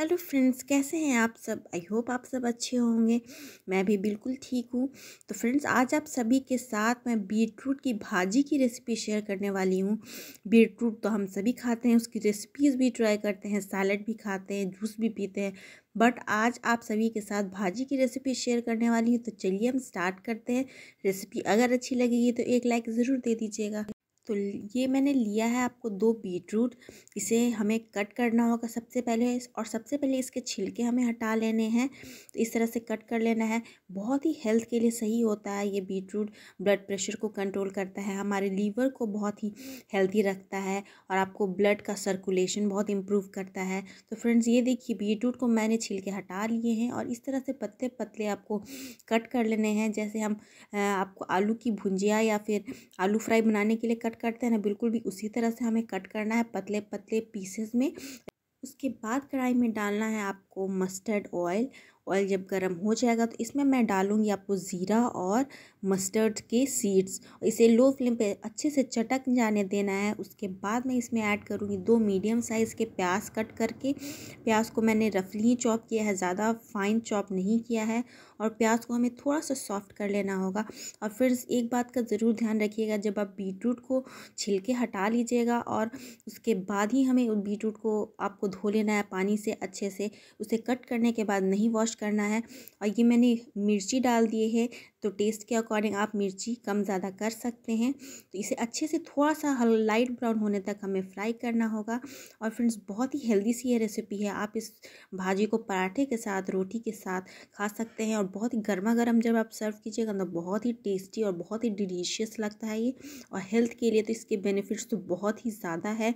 hello friends कैसे हैं आप सब आई होप आप सब अच्छे होंगे मैं भी बिल्कुल ठीक हूँ तो फ्रेंड्स आज आप सभी के साथ मैं बीटरूट की भाजी की रेसिपी शेयर करने वाली हूँ बीटरूट तो हम सभी खाते हैं उसकी रेसिपीज़ भी ट्राई करते हैं सैलड भी खाते हैं जूस भी पीते हैं बट आज आप सभी के साथ भाजी की रेसिपी शेयर करने वाली हूँ तो चलिए हम स्टार्ट करते हैं रेसिपी अगर अच्छी लगेगी तो एक लाइक ज़रूर दे दीजिएगा तो ये मैंने लिया है आपको दो बीटरूट इसे हमें कट करना होगा सबसे पहले और सबसे पहले इसके छिलके हमें हटा लेने हैं तो इस तरह से कट कर लेना है बहुत ही हेल्थ के लिए सही होता है ये बीटरूट ब्लड प्रेशर को कंट्रोल करता है हमारे लीवर को बहुत ही हेल्थी रखता है और आपको ब्लड का सर्कुलेशन बहुत इम्प्रूव करता है तो फ्रेंड्स ये देखिए बीटरूट को मैंने छिलके हटा लिए हैं और इस तरह से पतले पतले आपको कट कर लेने हैं जैसे हम आपको आलू की भुंजिया या फिर आलू फ्राई बनाने के लिए कट करते हैं ना बिल्कुल भी उसी तरह से हमें कट करना है पतले पतले पीसेस में उसके बाद कढ़ाई में डालना है आपको मस्टर्ड ऑयल ऑयल जब गर्म हो जाएगा तो इसमें मैं डालूँगी आपको ज़ीरा और मस्टर्ड के सीड्स इसे लो फ्लेम पे अच्छे से चटक जाने देना है उसके बाद मैं इसमें ऐड करूँगी दो मीडियम साइज़ के प्याज कट करके प्याज को मैंने रफली ही चॉप किया है ज़्यादा फाइन चॉप नहीं किया है और प्याज को हमें थोड़ा सा सॉफ्ट कर लेना होगा और फिर एक बात का ज़रूर ध्यान रखिएगा जब आप बीट रूट को छिलके हटा लीजिएगा और उसके बाद ही हमें बीट रूट को आपको धो लेना है पानी से अच्छे से उसे कट करने के बाद नहीं वॉश करना है और ये मैंने मिर्ची डाल दिए है तो टेस्ट के अकॉर्डिंग आप मिर्ची कम ज़्यादा कर सकते हैं तो इसे अच्छे से थोड़ा सा हल लाइट ब्राउन होने तक हमें फ्राई करना होगा और फ्रेंड्स बहुत ही हेल्दी सी ये रेसिपी है आप इस भाजी को पराठे के साथ रोटी के साथ खा सकते हैं और बहुत ही गर्मा गर्म जब आप सर्व कीजिएगा तो बहुत ही टेस्टी और बहुत ही डिलीशियस लगता है ये और हेल्थ के लिए तो इसके बेनिफिट्स तो बहुत ही ज़्यादा है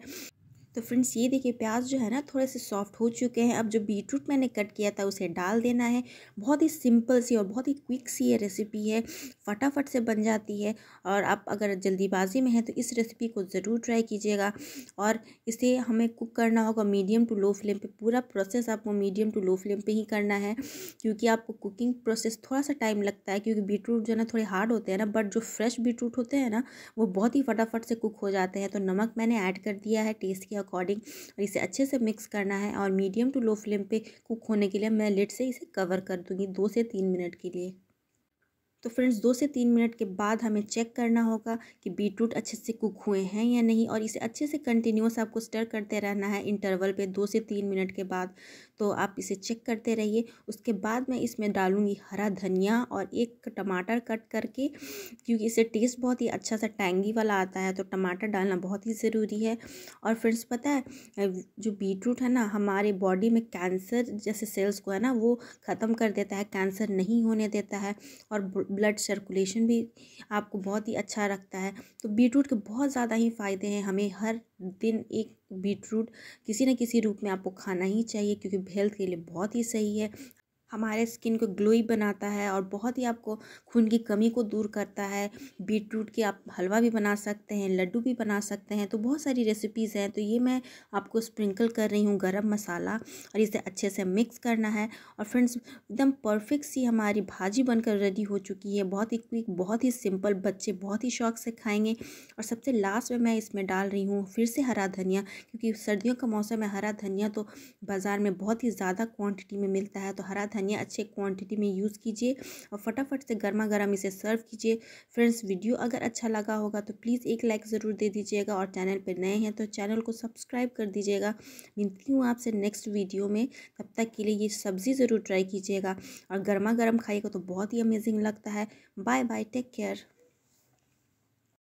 तो फ्रेंड्स ये देखिए प्याज जो है ना थोड़े से सॉफ्ट हो चुके हैं अब जो बीटरूट मैंने कट किया था उसे डाल देना है बहुत ही सिंपल सी और बहुत ही क्विक सी ये रेसिपी है फटाफट से बन जाती है और आप अगर जल्दीबाजी में हैं तो इस रेसिपी को ज़रूर ट्राई कीजिएगा और इसे हमें कुक करना होगा मीडियम टू लो फ्लेम पर पूरा प्रोसेस आपको मीडियम टू लो फ्लेम पर ही करना है क्योंकि आपको कुकिंग प्रोसेस थोड़ा सा टाइम लगता है क्योंकि बीटरूट जो है ना थोड़े हार्ड होते हैं ना बट जो फ्रेश बीटरूट होते हैं ना वो बहुत ही फटाफट से कुक हो जाते हैं तो नमक मैंने ऐड कर दिया है टेस्ट किया अकॉर्डिंग और इसे अच्छे से मिक्स करना है और मीडियम टू लो फ्लेम पे कुक होने के लिए मैं लिड से इसे कवर कर दूँगी दो से तीन मिनट के लिए तो फ्रेंड्स दो से तीन मिनट के बाद हमें चेक करना होगा कि बीटरूट अच्छे से कुक हुए हैं या नहीं और इसे अच्छे से कंटिन्यूस आपको स्टर करते रहना है इंटरवल पे दो से तीन मिनट के बाद तो आप इसे चेक करते रहिए उसके बाद मैं इसमें डालूँगी हरा धनिया और एक टमाटर कट करके क्योंकि इसे टेस्ट बहुत ही अच्छा सा टैंगी वाला आता है तो टमाटर डालना बहुत ही ज़रूरी है और फ्रेंड्स पता है जो बीटरूट है ना हमारे बॉडी में कैंसर जैसे सेल्स को है ना वो ख़त्म कर देता है कैंसर नहीं होने देता है और ब्लड सर्कुलेशन भी आपको बहुत ही अच्छा रखता है तो बीटरूट के बहुत ज़्यादा ही फ़ायदे हैं हमें हर दिन एक बीटरूट किसी न किसी रूप में आपको खाना ही चाहिए क्योंकि हेल्थ के लिए बहुत ही सही है हमारे स्किन को ग्लोई बनाता है और बहुत ही आपको खून की कमी को दूर करता है बीट रूट आप हलवा भी बना सकते हैं लड्डू भी बना सकते हैं तो बहुत सारी रेसिपीज़ हैं तो ये मैं आपको स्प्रिंकल कर रही हूँ गरम मसाला और इसे अच्छे से मिक्स करना है और फ्रेंड्स एकदम परफेक्ट सी हमारी भाजी बनकर रेडी हो चुकी है बहुत ही क्विक बहुत ही सिंपल बच्चे बहुत ही शौक से खाएँगे और सबसे लास्ट में मैं इसमें डाल रही हूँ फिर से हरा धनिया क्योंकि सर्दियों का मौसम है हरा धनिया तो बाज़ार में बहुत ही ज़्यादा क्वान्टिटी में मिलता है तो हरा धनिया अच्छे क्वांटिटी में यूज़ कीजिए और फटाफट से गर्मा गर्म इसे सर्व कीजिए फ्रेंड्स वीडियो अगर अच्छा लगा होगा तो प्लीज़ एक लाइक ज़रूर दे दीजिएगा और चैनल पर नए हैं तो चैनल को सब्सक्राइब कर दीजिएगा मिलती हूँ आपसे नेक्स्ट वीडियो में तब तक के लिए ये सब्ज़ी ज़रूर ट्राई कीजिएगा और गर्मा गर्म खाइएगा तो बहुत ही अमेजिंग लगता है बाय बाय टेक केयर